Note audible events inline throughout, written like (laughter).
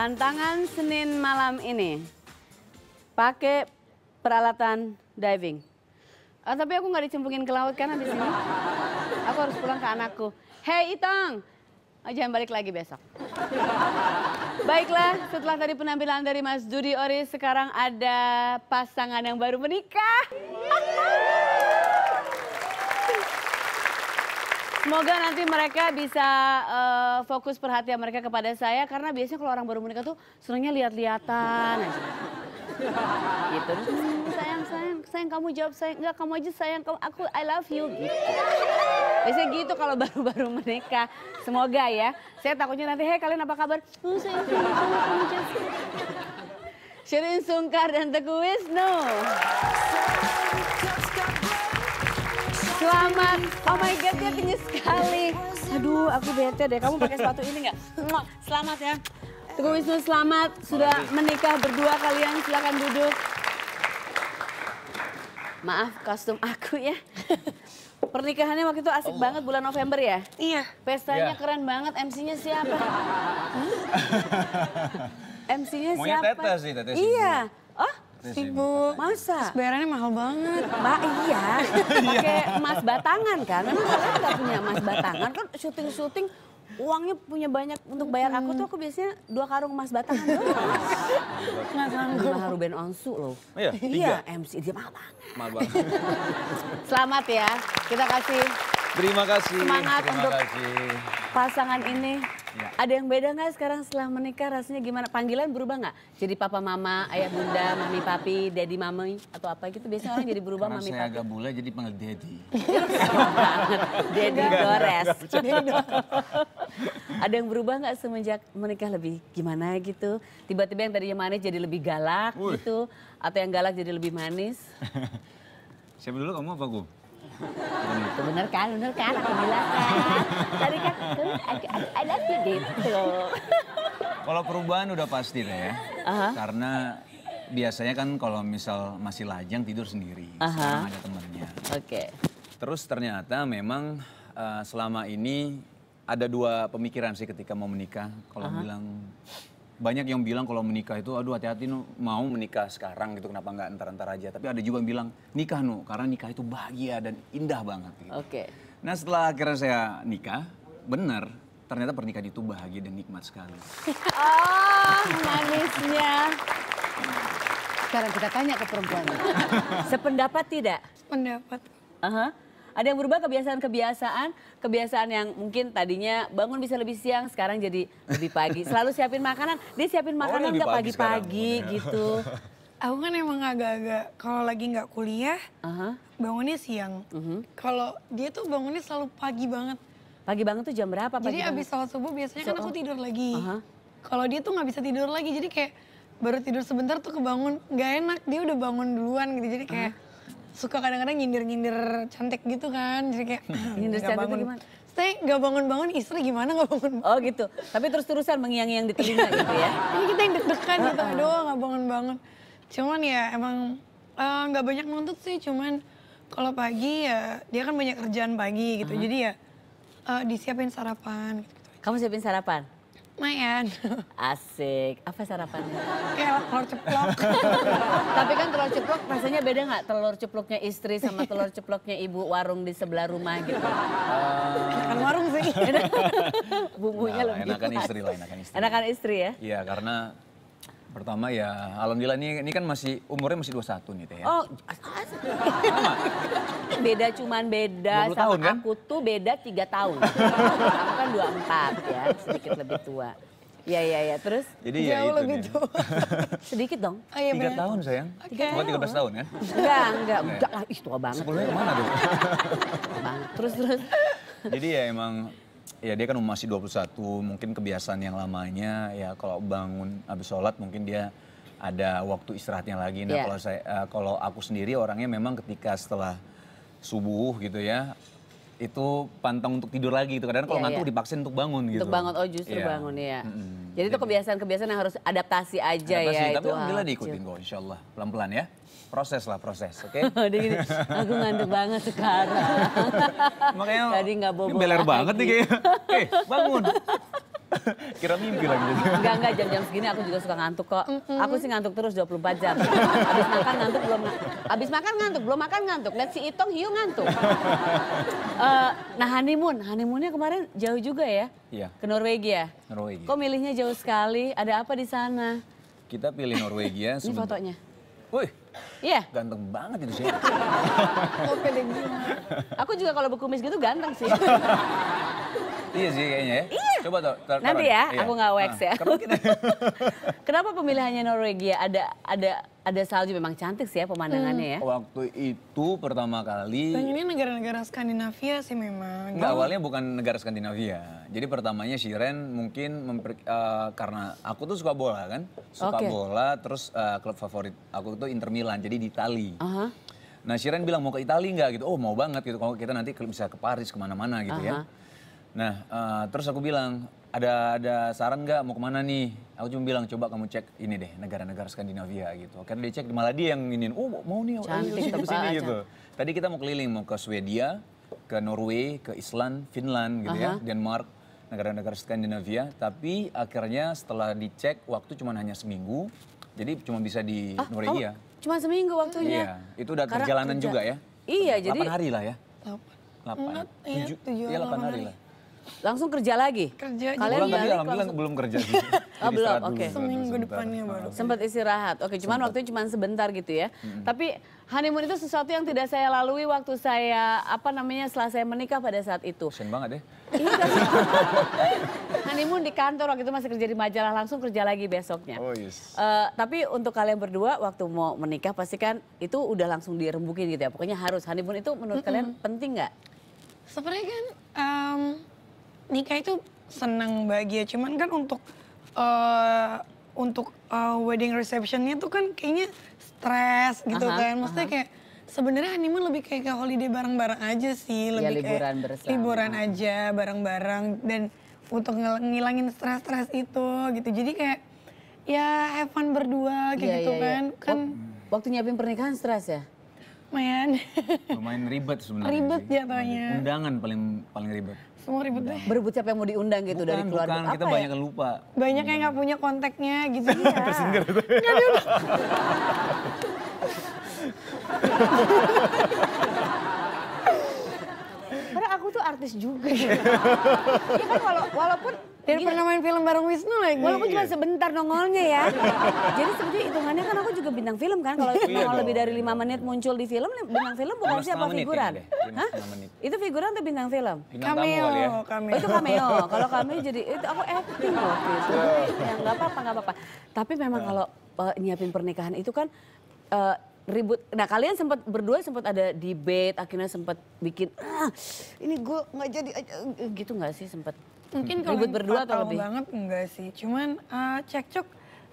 Tantangan Senin malam ini, pakai peralatan diving. Oh, tapi aku nggak dicemplungin ke laut kan habis ini. Aku harus pulang ke anakku. Hei Itang, oh, jangan balik lagi besok. Baiklah, setelah tadi penampilan dari Mas Dudi Ori, sekarang ada pasangan yang baru menikah. Semoga nanti mereka bisa uh, fokus perhatian mereka kepada saya karena biasanya kalau orang baru menikah tuh senangnya lihat-lihatan gitu. Hmm, sayang, sayang, sayang kamu jawab sayang. Enggak, kamu aja sayang. Kamu, aku I love you gitu. Biasanya gitu kalau (laughs) baru-baru menikah. Semoga ya. Saya takutnya nanti, hei kalian apa kabar? Oh, sayang, sayang sayang, sayang, sayang. Shirin Sungkar dan Teguh Wisnu. Selamat. Oh my God, dia tinggi sekali. Aduh, aku bete deh. Kamu pakai sepatu ini nggak? Selamat ya. Teguh Wisnu, selamat. Sudah menikah berdua kalian. Silakan duduk. Maaf kostum aku ya. Pernikahannya waktu itu asik oh. banget bulan November ya? Iya. Pestanya yeah. keren banget, MC-nya siapa? (laughs) MC-nya siapa? tetes sih, Iya. Sibuk. Masa? sebenarnya mahal banget. Mbak iya. (laughs) Pakai iya. emas batangan kan. Memang kalian nggak punya emas batangan kan syuting-syuting uangnya punya banyak untuk bayar aku tuh aku biasanya dua karung emas batangan doang. Nggak sanggup. Mahal Ruben Onsu loh. Oh iya, Iya, MC dia mahal banget. Mahal banget. (laughs) Selamat ya. Kita kasih Terima kasih. Semangat Terima untuk kasih. pasangan ini. Ya. Ada yang beda nggak sekarang setelah menikah rasanya gimana? Panggilan berubah nggak? Jadi papa mama, ayah bunda, mami papi, daddy mami atau apa gitu biasanya orang jadi berubah Karena mami saya agak bule jadi panggil daddy. (laughs) daddy gores. Ada yang berubah nggak semenjak menikah lebih gimana gitu? Tiba-tiba yang tadinya manis jadi lebih galak Uy. gitu atau yang galak jadi lebih manis? (laughs) Siapa dulu kamu apa gue? itu bener kan bener kan aku bilang kan tadi kan I love you gitu kalau perubahan udah pasti deh ya uh -huh. karena biasanya kan kalau misal masih lajang tidur sendiri uh -huh. Sama ada temennya oke okay. terus ternyata memang uh, selama ini ada dua pemikiran sih ketika mau menikah kalau uh -huh. bilang banyak yang bilang kalau menikah itu aduh hati-hati nu mau menikah sekarang gitu kenapa nggak entar-entar aja tapi ada juga yang bilang nikah nu karena nikah itu bahagia dan indah banget gitu. oke okay. nah setelah akhirnya saya nikah benar ternyata pernikahan itu bahagia dan nikmat sekali oh manisnya sekarang kita tanya ke perempuan sependapat tidak pendapat uh -huh. Ada yang berubah kebiasaan-kebiasaan, kebiasaan yang mungkin tadinya bangun bisa lebih siang, sekarang jadi lebih pagi. Selalu siapin makanan, dia siapin oh, makanan oh, pagi-pagi gitu. (laughs) Aku kan emang agak-agak kalau lagi nggak kuliah uh -huh. bangunnya siang. Uh mhm. -huh. Kalau dia tuh bangunnya selalu pagi banget. Pagi banget tuh jam berapa? Pagi jadi abis sholat subuh biasanya so, kan aku tidur lagi. Uh -huh. Kalau dia tuh nggak bisa tidur lagi, jadi kayak baru tidur sebentar tuh kebangun nggak enak dia udah bangun duluan gitu jadi kayak uh -huh suka kadang-kadang nyindir-nyindir cantik gitu kan. Jadi kayak hmm. nyindir cantik bangun. itu gimana? Saya nggak bangun-bangun, istri gimana nggak bangun? Oh gitu. Tapi terus-terusan mengiang-ngiang di telinga gitu ya. (laughs) Ini iya, kita yang deg-degan gitu, aduh nggak bangun-bangun. Cuman ya emang eh, nggak uh, banyak nuntut sih, cuman kalau pagi ya dia kan banyak kerjaan pagi gitu. Uh -huh. Jadi ya uh, disiapin sarapan gitu. Kamu siapin sarapan? Lumayan. (laughs) Asik. Apa sarapannya? Kayak telur ceplok. (laughs) Tapi kan telur ceplok rasanya beda nggak telur ceploknya istri sama telur ceploknya ibu warung di sebelah rumah gitu? Kan uh... warung sih. (laughs) Bumbunya nah, lebih Enakan kuat. istri lah, enakan istri. Enakan istri ya? Iya, karena Pertama ya, alhamdulillah ini ini kan masih umurnya masih 21 nih Teh ya. Oh, (laughs) beda cuman beda sama tahun, kan? aku tuh beda 3 tahun. aku kan 24 ya, sedikit lebih tua. Iya iya iya terus Jadi ya itu lebih dia. tua. (laughs) Sedikit dong. Oh, iya, 3 bener. tahun sayang. Okay. Cuma 13 tahun kan? Enggak enggak enggak lah ih tua banget. Sebelumnya kemana tuh? (laughs) terus terus. Jadi ya emang ya dia kan masih 21, mungkin kebiasaan yang lamanya ya kalau bangun habis sholat mungkin dia ada waktu istirahatnya lagi. Nah, yeah. kalau saya uh, kalau aku sendiri orangnya memang ketika setelah subuh gitu ya itu pantang untuk tidur lagi gitu. Kadang kalau yeah, ngantuk yeah. dipaksain untuk bangun gitu. Untuk bangun oh justru yeah. bangun ya. Mm -hmm. Jadi itu kebiasaan-kebiasaan yang harus adaptasi aja adaptasi, ya tapi itu. Tapi alhamdulillah diikutin kok insyaallah pelan-pelan ya proses lah proses, oke? (laughs) Okay? Oh, aku ngantuk banget sekarang. (laughs) Makanya tadi nggak bobo. Beler banget nih kayaknya. (laughs) Eh, bangun. Kira mimpi lagi. Enggak, enggak. Jam-jam segini aku juga suka ngantuk kok. Mm -hmm. Aku sih ngantuk terus 24 jam. Habis makan ngantuk, belum Habis makan ngantuk, belum makan ngantuk. Lihat si Itong, hiu ngantuk. uh, nah honeymoon, honeymoonnya kemarin jauh juga ya? Iya. Ke Norwegia? Norwegia. Kok milihnya jauh sekali? Ada apa di sana? Kita pilih Norwegia. Ini fotonya. Wih, Iya. Yeah. Ganteng banget itu sih. (laughs) Oke deh Aku juga kalau berkumis gitu ganteng sih. (laughs) iya sih kayaknya ya. Iya. Coba tuh. Nanti ya, iya. aku nggak wax ah, ya. Nah, (laughs) Kenapa pemilihannya Norwegia? Ada ada ada salju memang cantik sih ya pemandangannya hmm. ya. Waktu itu pertama kali. Ini negara-negara Skandinavia sih memang. Enggak, awalnya bukan negara Skandinavia. Jadi pertamanya Ren mungkin memper, uh, karena aku tuh suka bola kan, suka okay. bola. Terus uh, klub favorit aku tuh Inter Milan. Jadi di Itali. Uh -huh. Nah Shiren bilang mau ke Itali enggak gitu. Oh mau banget gitu. Kalau kita nanti bisa ke Paris kemana-mana gitu uh -huh. ya. Nah uh, terus aku bilang ada ada saran nggak mau kemana nih? Aku cuma bilang coba kamu cek ini deh negara-negara Skandinavia gitu. Karena dia cek malah dia yang ingin, oh mau nih, Cantik ayo sini gitu. Tadi kita mau keliling mau ke Swedia, ke Norway, ke Island, Finland gitu uh -huh. ya, Denmark, negara-negara Skandinavia. Tapi akhirnya setelah dicek waktu cuma hanya seminggu, jadi cuma bisa di ah, Norwegia. Oh, cuma seminggu waktunya. Iya, itu udah Karena perjalanan kerja. juga ya. Iya, 8 jadi delapan hari lah ya. Delapan, 8. 7, ya, iya, delapan hari lah. Langsung kerja lagi? Kerja. Kalian Bulan tadi alhamdulillah belum kerja. sih. (laughs) oh belum, oke. Okay. Seminggu depannya baru. Sempat istirahat, oke. Okay, cuman Sempet. waktunya cuma sebentar gitu ya. Hmm. Tapi honeymoon itu sesuatu yang tidak saya lalui waktu saya, apa namanya, setelah saya menikah pada saat itu. Sen banget deh. Ya. Iya (laughs) honeymoon di kantor, waktu itu masih kerja di majalah, langsung kerja lagi besoknya. Oh yes. Uh, tapi untuk kalian berdua, waktu mau menikah pasti kan itu udah langsung dirembukin gitu ya. Pokoknya harus honeymoon itu menurut mm -hmm. kalian penting nggak? Seperti kan um, nikah itu senang bahagia cuman kan untuk uh, untuk uh, wedding receptionnya tuh kan kayaknya stres gitu aha, kan maksudnya aha. kayak sebenarnya honeymoon lebih kayak ke holiday bareng-bareng aja sih iya, lebih ya, liburan kayak bersama. liburan aja bareng-bareng dan untuk ngilangin stres-stres itu gitu jadi kayak ya have fun berdua kayak ya, gitu ya, kan ya. kan waktu nyiapin pernikahan stres ya lumayan (laughs) lumayan ribet sebenarnya ribet jatuhnya undangan paling paling ribet semua ribet deh berebut siapa yang mau diundang gitu bukan, dari keluarga bukan, apa kita ya? banyak yang lupa banyak yang enggak punya kontaknya gitu ya (laughs) tersindir nggak diundang Karena (laughs) aku tuh artis juga. ya, ya kan wala walaupun dan Gila. pernah main film bareng Wisnu lagi. Walaupun cuma sebentar nongolnya ya. (laughs) Jadi sebetulnya hitungannya kan aku juga bintang film kan. Kalau iya nongol lebih dari lima menit muncul di film, bintang film bukan siapa figuran. Hah? Itu figuran atau bintang film? Ya. cameo, ya. itu cameo. Kalau cameo jadi itu aku acting loh. Gitu. Ya, gak apa-apa, gak apa-apa. Tapi memang iya. kalau eh, nyiapin pernikahan itu kan uh, ribut. Nah kalian sempat berdua sempat ada debate, akhirnya sempat bikin, ah, ini gue nggak jadi eh, gitu nggak sih sempat? Mungkin hmm. kalau ribut berdua atau lebih? banget enggak sih. Cuman uh, cekcok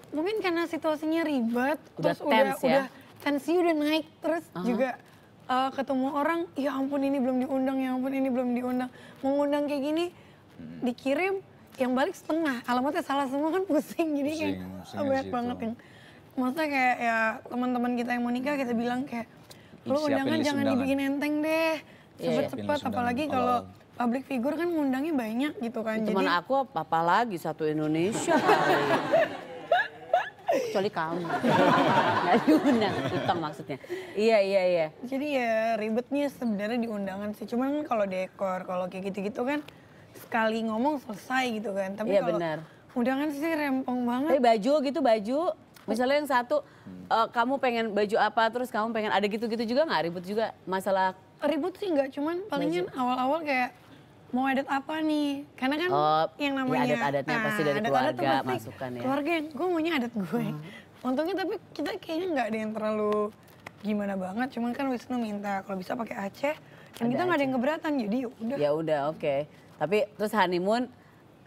mungkin karena situasinya ribet udah terus tense, udah ya? udah tensi udah naik terus uh -huh. juga uh, ketemu orang ya ampun ini belum diundang ya ampun ini belum diundang mengundang kayak gini hmm. dikirim yang balik setengah alamatnya salah semua kan (laughs) pusing jadi pusing, kayak oh, banyak banget yang maksudnya kayak ya teman-teman kita yang mau nikah kita bilang kayak lu undangan jangan dibikin enteng deh iya, cepet-cepet apalagi kalau public figure kan ngundangnya banyak gitu kan. cuman Jadi... aku apa lagi satu Indonesia Kecuali kamu. Gak diundang, utang maksudnya. Iya, iya, iya. Jadi ya ribetnya sebenarnya di undangan sih. Cuman kalau dekor, kalau kayak gitu-gitu kan sekali ngomong selesai gitu kan. Tapi iya, kalau undangan sih rempong banget. Tapi baju gitu, baju. Misalnya yang satu, uh, kamu pengen baju apa, terus kamu pengen ada gitu-gitu juga nggak ribut juga masalah? Ribut sih nggak, cuman palingan awal-awal kayak mau adat apa nih? Karena kan oh, yang iya, namanya ya adat-adatnya nah, pasti dari adat -adat keluarga masukan ya. Keluarga yang gue maunya adat gue. Hmm. Untungnya tapi kita kayaknya nggak ada yang terlalu gimana banget. Cuman kan Wisnu minta kalau bisa pakai Aceh. Dan ada kita nggak ada yang keberatan jadi ya udah. Ya udah oke. Okay. Tapi terus honeymoon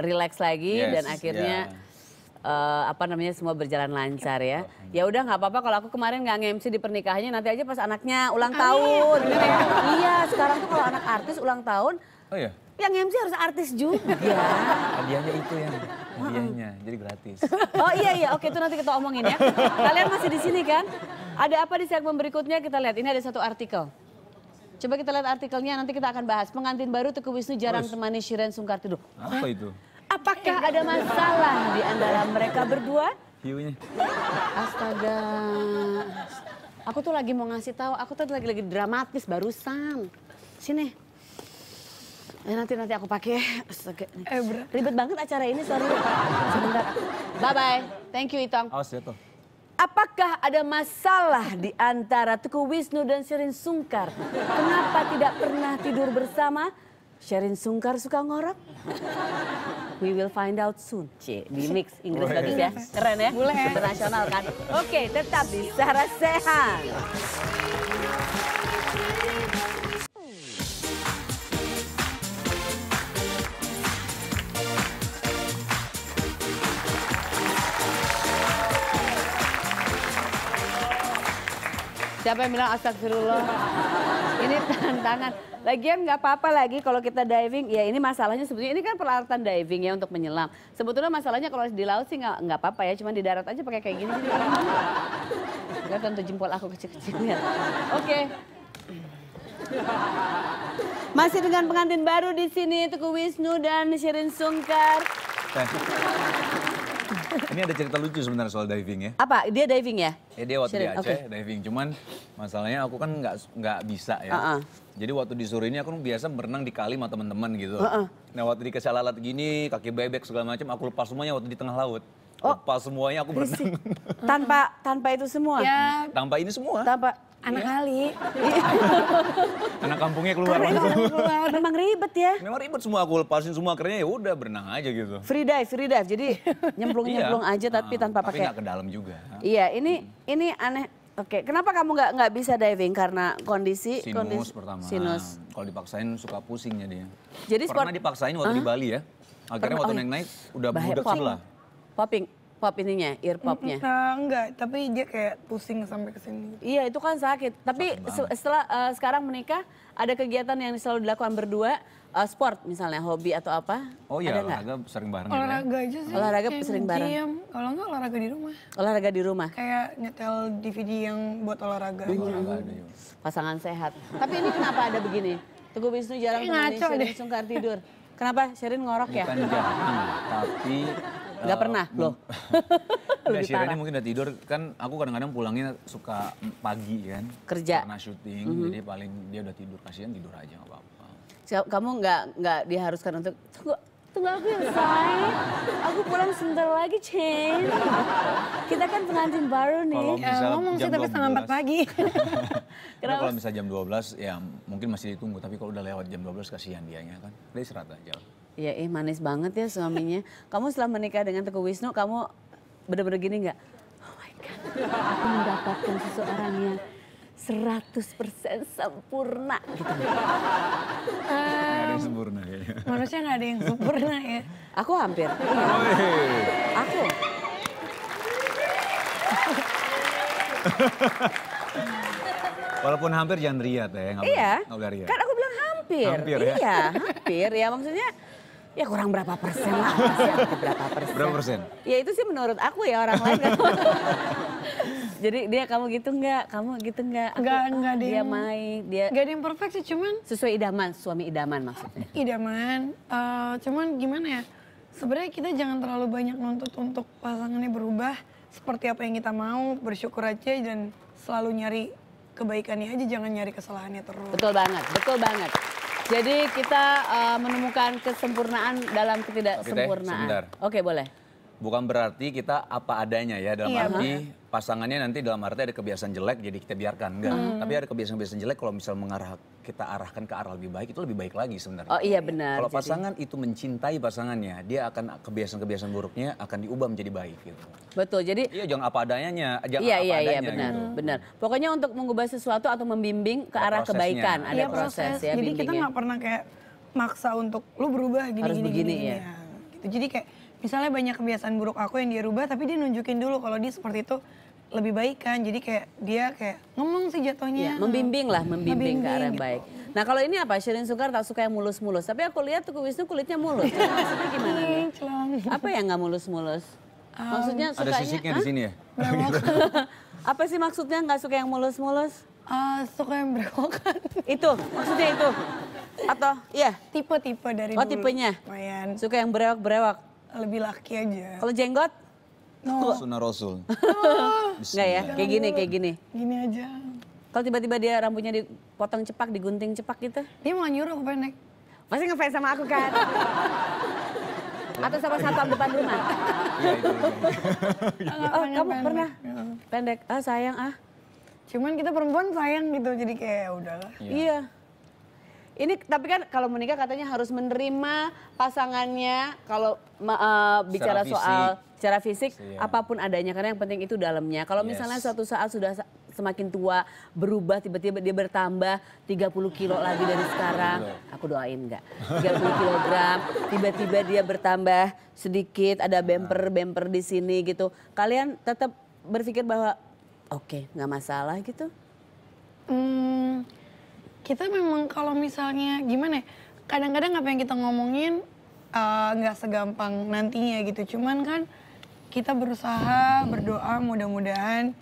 relax lagi yes, dan akhirnya yeah uh, apa namanya semua berjalan lancar ya. Ya udah nggak apa-apa kalau aku kemarin nggak ngemsi di pernikahannya nanti aja pas anaknya ulang tahun. Iya sekarang tuh kalau anak artis ulang tahun. Oh iya. Yang MC harus artis juga. Iya. Hadiahnya itu yang hadiahnya, jadi gratis. Oh iya iya, oke itu nanti kita omongin ya. Kalian masih di sini kan? Ada apa di segmen berikutnya kita lihat. Ini ada satu artikel. Coba kita lihat artikelnya nanti kita akan bahas. Pengantin baru Teguh Wisnu jarang Terus. temani Shiren Tidur. Apa itu? Apakah ada masalah di antara mereka berdua? Hiunya. Astaga. Aku tuh lagi mau ngasih tahu, aku tuh lagi-lagi dramatis barusan. Sini. Eh, nanti nanti aku pakai. (laughs) Eh, Ribet banget acara ini, sorry. Ya, Sebentar. Bye bye. Thank you Itong. Awas tuh. Apakah ada masalah di antara Tuku Wisnu dan Sherin Sungkar? Kenapa tidak pernah tidur bersama? Sherin Sungkar suka ngorok? We will find out soon. C, di mix Inggris lagi bagus ya. Keren ya? Boleh. Internasional kan? Oke, tetap di Sarah Siapa yang bilang astagfirullah? (laughs) ini tantangan. Lagian nggak apa-apa lagi kalau kita diving. Ya ini masalahnya sebetulnya ini kan peralatan diving ya untuk menyelam. Sebetulnya masalahnya kalau di laut sih nggak nggak apa-apa ya. Cuman di darat aja pakai kayak gini. Gak tentu jempol aku kecil-kecilnya. Oke. Okay. Masih dengan pengantin baru di sini Tuku Wisnu dan Shirin Sungkar. Thank you. Ini ada cerita lucu sebenarnya soal diving ya. Apa? Dia diving ya? Ya dia waktu di Aceh okay. diving, cuman masalahnya aku kan nggak nggak bisa ya. Uh -uh. Jadi waktu di sore ini aku biasa berenang di kali sama teman-teman gitu. Uh -uh. Nah waktu di alat gini, kaki bebek segala macam, aku lepas semuanya waktu di tengah laut. Oh. Lepas semuanya aku berenang. (laughs) Tanpa tanpa itu semua. Ya. Tanpa ini semua. Tanpa Anak iya. kali. (laughs) Anak kampungnya keluar. keluar. Memang ribet ya. Memang ribet semua aku lepasin semua akhirnya ya udah berenang aja gitu. Free dive, free dive. Jadi (laughs) nyemplung-nyemplung iya. aja tapi tanpa ah, tapi pakai. Tapi ke dalam juga. Iya, ini ini aneh. Oke, kenapa kamu nggak nggak bisa diving karena kondisi sinus kondisi, pertama. Sinus. Kalau dipaksain suka pusingnya dia. Jadi pernah sport... dipaksain waktu uh di Bali ya. Akhirnya pernah, waktu oh, naik-naik oh, udah budak sebelah. Popping pop ininya, ear popnya? Nah, enggak, tapi dia kayak pusing sampai ke sini. Iya, itu kan sakit. Tapi sakit setelah uh, sekarang menikah, ada kegiatan yang selalu dilakukan berdua, uh, sport misalnya, hobi atau apa? Oh iya, ada olahraga gak? sering bareng. Ya? Olahraga aja sih. Olahraga sering bareng. Kalau enggak olahraga di rumah. Olahraga di rumah. Kayak nyetel DVD yang buat olahraga. olahraga Pasangan sehat. tapi ini kenapa ada begini? Teguh Wisnu jarang temani Sherin deh. Sungkar tidur. Kenapa? Sherin ngorok ya? Bukan tapi Gak eh, pernah loh. (laughs) Enggak, Shira ini mungkin udah tidur, kan aku kadang-kadang pulangnya suka pagi kan. Kerja. Karena syuting, mm -hmm. jadi paling dia udah tidur, kasihan tidur aja gak apa-apa. Kamu gak, nggak diharuskan untuk, tunggu, tunggu aku yang sayang, aku pulang sebentar lagi, Chen. Kita kan pengantin baru nih. Kalau bisa eh, ya, ngomong sih tapi setengah empat pagi. (laughs) (laughs) Nah, kalau bisa jam 12 ya mungkin masih ditunggu, tapi kalau udah lewat jam 12 kasihan dianya kan. Dia istirahat aja. Ya, eh manis banget ya suaminya. kamu setelah menikah dengan Teguh Wisnu, kamu bener-bener gini nggak? Oh my God, aku mendapatkan seseorang yang 100% sempurna gitu. Um, gak ada yang sempurna ya. Manusia gak ada yang sempurna ya. Aku hampir. Oh, iya. Aku. Walaupun hampir jangan riat ya. Gak iya. gak boleh Kan aku bilang hampir. hampir ya? iya, hampir ya. Maksudnya Ya kurang berapa persen lah. berapa persen. Berapa persen? Ya itu sih menurut aku ya orang lain. Kan. (laughs) Jadi dia kamu gitu enggak? kamu gitu nggak. enggak. nggak ah, dia. Dia main, dia. Nggak ada yang perfect sih cuman. Sesuai idaman, suami idaman maksudnya. Idaman, uh, cuman gimana ya. Sebenarnya kita jangan terlalu banyak nuntut untuk pasangannya berubah. Seperti apa yang kita mau, bersyukur aja dan selalu nyari kebaikannya aja, jangan nyari kesalahannya terus. Betul banget, betul banget. Jadi kita uh, menemukan kesempurnaan dalam ketidaksempurnaan. Oke, boleh bukan berarti kita apa adanya ya dalam iya, arti pasangannya nanti dalam arti ada kebiasaan jelek jadi kita biarkan enggak hmm. tapi ada kebiasaan-kebiasaan jelek kalau misal mengarah kita arahkan ke arah lebih baik itu lebih baik lagi sebenarnya oh iya benar kalau jadi... pasangan itu mencintai pasangannya dia akan kebiasaan-kebiasaan buruknya akan diubah menjadi baik gitu betul jadi iya jangan apa adanya eh, jangan iya, apa iya, iya adanya iya, benar gitu. benar pokoknya untuk mengubah sesuatu atau membimbing ke arah prosesnya. kebaikan ada iya, proses, ya, proses ya jadi bimbingnya. kita nggak pernah kayak maksa untuk lu berubah gini Harus gini begini, gini, ya. ya. gitu jadi kayak misalnya banyak kebiasaan buruk aku yang dia rubah tapi dia nunjukin dulu kalau dia seperti itu lebih baik kan jadi kayak dia kayak ngomong sih jatuhnya ya, membimbing lah membimbing, membimbing ke arah gitu. baik nah kalau ini apa Shirin Sukar tak suka yang mulus-mulus tapi aku lihat tuh Wisnu kulitnya mulus gimana nih apa yang nggak mulus-mulus um, maksudnya sukanya, ada sisiknya di sini ya (laughs) gitu. apa sih maksudnya nggak suka yang mulus-mulus uh, suka yang berokan itu maksudnya itu atau ya yeah. tipe-tipe dari oh dulu. tipenya Mayan. suka yang berewak-berewak lebih laki aja. Kalau jenggot? No. Sunnah Rasul. Enggak (laughs) ya, kayak gini, kayak gini. Gini aja. Kalau tiba-tiba dia rambutnya dipotong cepak, digunting cepak gitu? Dia mau nyuruh aku pendek. Masih ngefans sama aku kan? (laughs) Atau sama satpam depan rumah? Iya, (laughs) Oh, kamu pernah iya. pendek? Ah, sayang ah. Cuman kita perempuan sayang gitu, jadi kayak ya udahlah. iya. Ini tapi kan kalau menikah katanya harus menerima pasangannya kalau uh, bicara secara soal secara fisik yeah. apapun adanya karena yang penting itu dalamnya. Kalau yes. misalnya suatu saat sudah semakin tua berubah tiba-tiba dia bertambah 30 kilo lagi dari sekarang. Iya. Aku doain enggak. 30 kilogram tiba-tiba dia bertambah sedikit ada iya. bemper-bemper di sini gitu. Kalian tetap berpikir bahwa oke okay, nggak masalah gitu? Hmm, kita memang kalau misalnya gimana ya, kadang-kadang apa yang kita ngomongin eh, nggak uh, segampang nantinya gitu. Cuman kan kita berusaha berdoa mudah-mudahan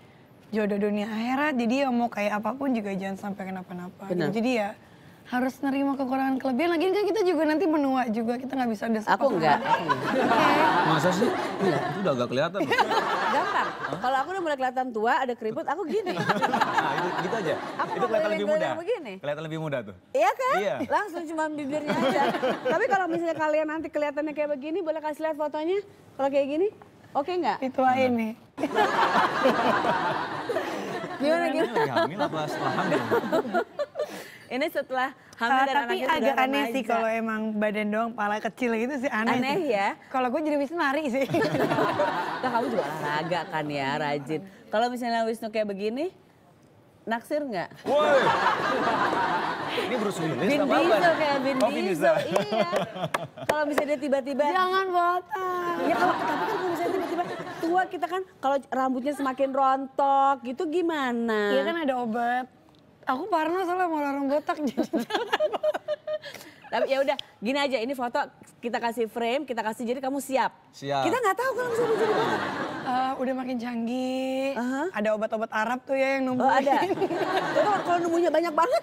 jodoh dunia akhirat. Jadi ya mau kayak apapun juga jangan sampai kenapa-napa. Gitu. Jadi ya harus nerima kekurangan kelebihan. lagi kan kita juga nanti menua juga kita nggak bisa ada. Aku enggak. Okay. Masa sih? Iya, itu udah agak kelihatan. (laughs) Kalau aku udah mulai kelihatan tua, ada keriput, aku gini. (laughs) Nah, gitu aja. Aku itu kelihatan lebih muda. Begini. Kelihatan lebih muda tuh. Iya kan? Iya. Langsung cuma bibirnya aja. Tapi kalau misalnya kalian nanti kelihatannya kayak begini, boleh kasih lihat fotonya? Kalau kayak gini, oke okay nggak? Itu ini. gimana gimana? Lagi hamil apa setelah hamil? Ini setelah ah, hamil uh, dan Tapi agak aneh sih kalau emang badan doang, pala kecil gitu sih aneh. Aneh ya. Kalau gue jadi Wisnu lari sih. nah, (laughs) kamu juga olahraga kan ya, rajin. Kalau misalnya Wisnu kayak begini, naksir nggak? Woi. Ini Bruce Willis Bin apa Diesel kayak Bin oh, Diesel. Iya. Kalau misalnya tiba-tiba jangan botak. Ya kalau tapi kan kalau misalnya tiba-tiba tua kita kan kalau rambutnya semakin rontok gitu gimana? Iya kan ada obat. Aku parno soalnya mau orang botak (laughs) jadi Tapi ya udah, gini aja ini foto kita kasih frame, kita kasih jadi kamu siap. Siap. Kita nggak tahu kalau misalnya jadi Uh, eh, udah makin canggih. Uh -huh. Ada obat-obat Arab tuh ya yang nunggu Oh, ada. Itu (laughs) kalau nunggunya banyak banget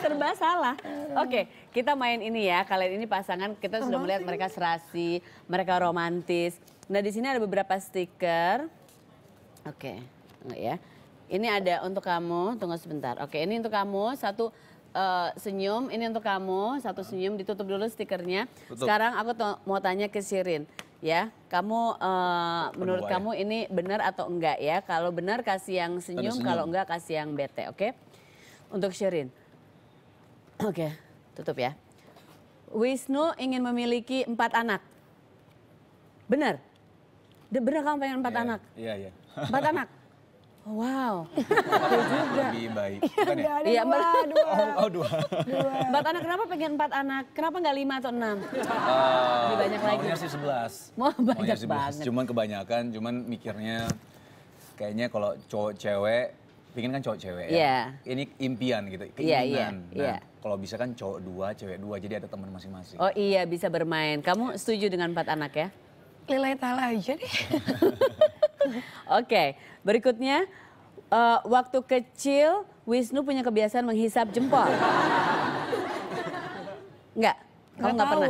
Serba salah. Oke, okay, kita main ini ya. Kalian ini pasangan, kita sudah melihat mereka serasi, mereka romantis. Nah, di sini ada beberapa stiker. Oke, okay. ya. Ini ada untuk kamu, tunggu sebentar. Oke, ini untuk kamu satu uh, senyum, ini untuk kamu satu senyum ditutup dulu stikernya. Tutup. Sekarang aku mau tanya ke Sirin, ya. Kamu uh, menurut kamu ya. ini benar atau enggak ya? Kalau benar kasih yang senyum, senyum. kalau enggak kasih yang bete, oke? Untuk Sirin. (clears throat) Oke, tutup ya. Wisnu ingin memiliki empat anak. Benar? Benar kamu pengen empat yeah, anak? Iya, yeah, iya. Yeah. Empat anak? (laughs) Oh, wow. (laughs) juga. Lebih baik. Bukan ya? Iya, Mbak. Dua, dua. Oh, oh dua. dua. Mbak kenapa pengen empat anak? Kenapa enggak lima atau enam? Uh, Lebih banyak lagi. Maunya sih sebelas. Mau banyak sih banget. Cuman kebanyakan, cuman mikirnya kayaknya kalau cowok cewek, pingin kan cowok cewek ya. Yeah. Ini impian gitu, iya, keinginan. Yeah, yeah, nah, yeah. kalau bisa kan cowok dua, cewek dua, jadi ada teman masing-masing. Oh iya, bisa bermain. Kamu setuju dengan empat anak ya? Lilai tala aja deh. (laughs) (laughs) Oke, berikutnya uh, waktu kecil Wisnu punya kebiasaan menghisap jempol. Enggak, kamu nggak pernah.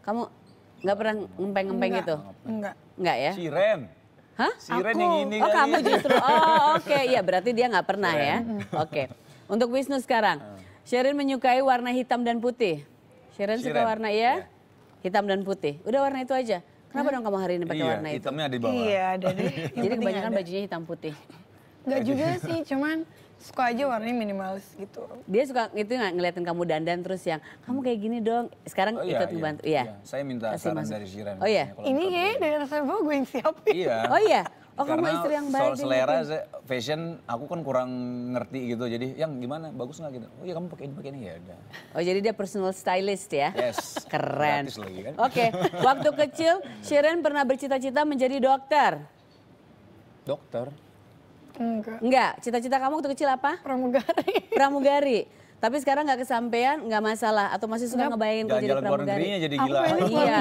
Kamu nggak pernah ngempeng-ngempeng gitu? Enggak. Enggak ya? Siren. Hah? Siren Aku. yang ini Oh, kamu ini. justru. Oh, (laughs) oke. Okay. Iya, berarti dia nggak pernah ya. Siren. ya. Oke. Okay. Untuk Wisnu sekarang. Sharon menyukai warna hitam dan putih. Sharon, suka warna ya? Yeah. Hitam dan putih. Udah warna itu aja. Kenapa dong kamu hari ini pakai iya, warna itu? Hitamnya ada di bawah. Iya, ada deh. (laughs) Jadi kebanyakan ada. bajunya hitam putih. Enggak juga sih, cuman suka aja warnanya minimalis gitu. Dia suka itu nggak ngeliatin kamu dandan terus yang kamu kayak gini dong. Sekarang oh, iya, ikut iya, Iya. iya. Saya minta Kasih saran masuk. dari Jiran. Oh iya. Ini kayaknya dari saya gue yang siapin. Iya. Oh iya. Oh, Karena kamu istri yang baik. Soal selera, fashion aku kan kurang ngerti gitu. Jadi yang gimana, bagus nggak gitu? Oh ya kamu pakai ini, pakai ini ya udah. Oh jadi dia personal stylist ya? Yes. (laughs) Keren. Kan? Oke, okay. (laughs) waktu kecil Sharon pernah bercita-cita menjadi dokter. Dokter? Enggak. Enggak, cita-cita kamu waktu kecil apa? Pramugari. Pramugari. Tapi sekarang nggak kesampaian, nggak masalah. Atau masih suka ngebayangin gue jadi pramugari. jadi gila. Aku iya.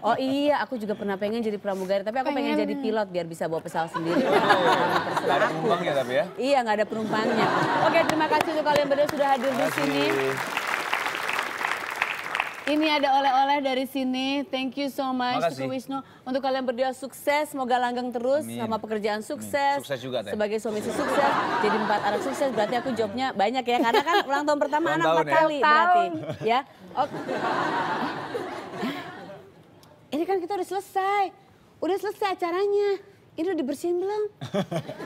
Oh iya, aku juga pernah pengen jadi pramugari. Tapi aku pengen, pengen jadi pilot biar bisa bawa pesawat sendiri. Oh, iya. gak ada penumpangnya tapi ya? Iya, nggak ada penumpangnya. Oke, terima kasih untuk kalian berdua sudah hadir di sini. Ini ada oleh-oleh dari sini. Thank you so much Tuku Wisnu. Untuk kalian berdua sukses, semoga langgeng terus Amin. sama pekerjaan sukses. Amin. Sukses juga teh. Sebagai suami sukses, jadi empat anak sukses berarti aku jobnya banyak ya karena kan ulang tahun pertama anak empat ya? kali berarti ya. Oke. Ini kan kita udah selesai. Udah selesai acaranya ini udah dibersihin belum?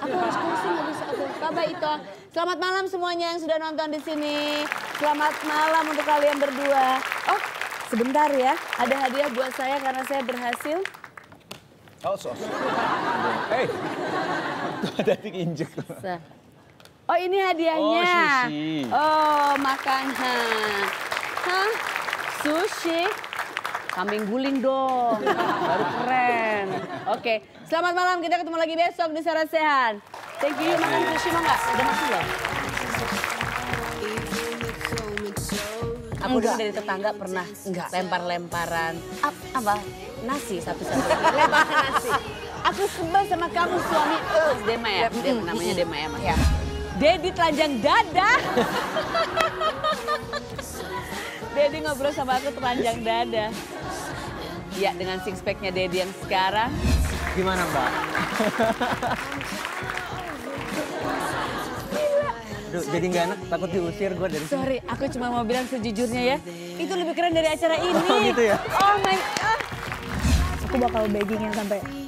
Aku harus kursi nggak bisa aku. itu. Selamat malam semuanya yang sudah nonton di sini. Selamat malam untuk kalian berdua. Oh, sebentar ya. Ada hadiah buat saya karena saya berhasil. Oh, sos. Hei, yang injek. Oh, ini hadiahnya. Oh, sushi. Oh, makanan. Hah? Sushi? Kambing guling dong. Baru keren. Oke. Okay. Selamat malam, kita ketemu lagi besok di Sarah Sehan. Thank you, makan sushi mau nggak? Udah makan belum? Aku dulu dari tetangga pernah enggak lempar-lemparan Ap, apa nasi satu-satu. Lemparan nasi. Aku sebel sama kamu suami Dema ya, namanya Dema ya. Mas. Ya. Dedi telanjang dada. Dedi ngobrol sama aku telanjang dada. Ya dengan six packnya Dedi yang sekarang. Gimana Mbak? Duh, jadi nggak enak, takut diusir gue dari sini. Sorry, aku cuma mau bilang sejujurnya ya. Itu lebih keren dari acara oh, ini. Oh gitu ya? Oh my God. Ah. Aku bakal baggingnya sampai...